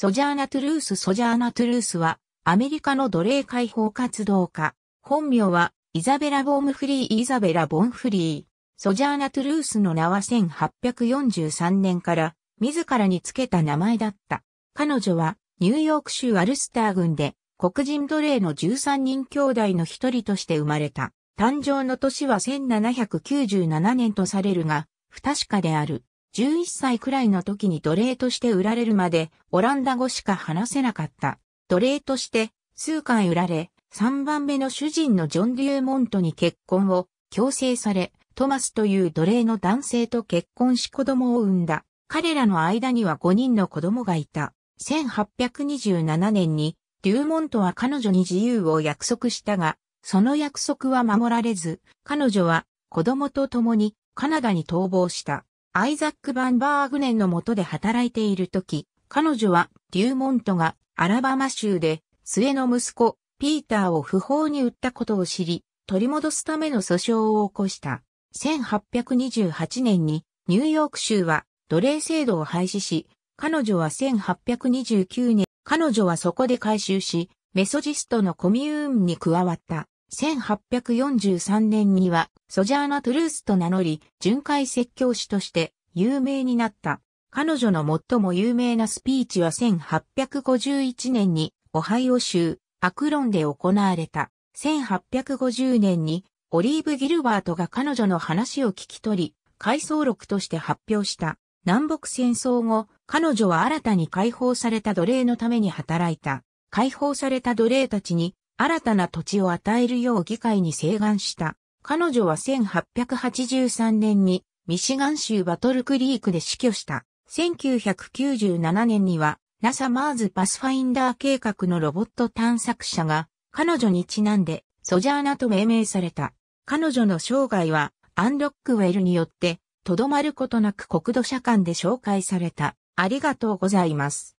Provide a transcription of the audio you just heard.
ソジャーナ・トゥルース・ソジャーナ・トゥルースは、アメリカの奴隷解放活動家。本名は、イザベラ・ボームフリー・イザベラ・ボンフリー。ソジャーナ・トゥルースの名は1843年から、自らにつけた名前だった。彼女は、ニューヨーク州アルスター郡で、黒人奴隷の13人兄弟の一人として生まれた。誕生の年は1797年とされるが、不確かである。11歳くらいの時に奴隷として売られるまで、オランダ語しか話せなかった。奴隷として、数回売られ、3番目の主人のジョン・デューモントに結婚を強制され、トマスという奴隷の男性と結婚し子供を産んだ。彼らの間には5人の子供がいた。1827年に、デューモントは彼女に自由を約束したが、その約束は守られず、彼女は子供と共にカナダに逃亡した。アイザック・バンバーグネンの下で働いている時、彼女はデューモントがアラバマ州で末の息子、ピーターを不法に売ったことを知り、取り戻すための訴訟を起こした。1828年にニューヨーク州は奴隷制度を廃止し、彼女は1829年、彼女はそこで回収し、メソジストのコミューンに加わった。1843年にはソジャーナ・トゥルースと名乗り、巡回説教師として有名になった。彼女の最も有名なスピーチは1851年にオハイオ州アクロンで行われた。1850年にオリーブ・ギルバートが彼女の話を聞き取り、回想録として発表した。南北戦争後、彼女は新たに解放された奴隷のために働いた。解放された奴隷たちに新たな土地を与えるよう議会に請願した。彼女は1883年にミシガン州バトルクリークで死去した。1997年には NASA マーズパスファインダー計画のロボット探索者が彼女にちなんでソジャーナと命名された。彼女の生涯はアンロックウェルによってとどまることなく国土社間で紹介された。ありがとうございます。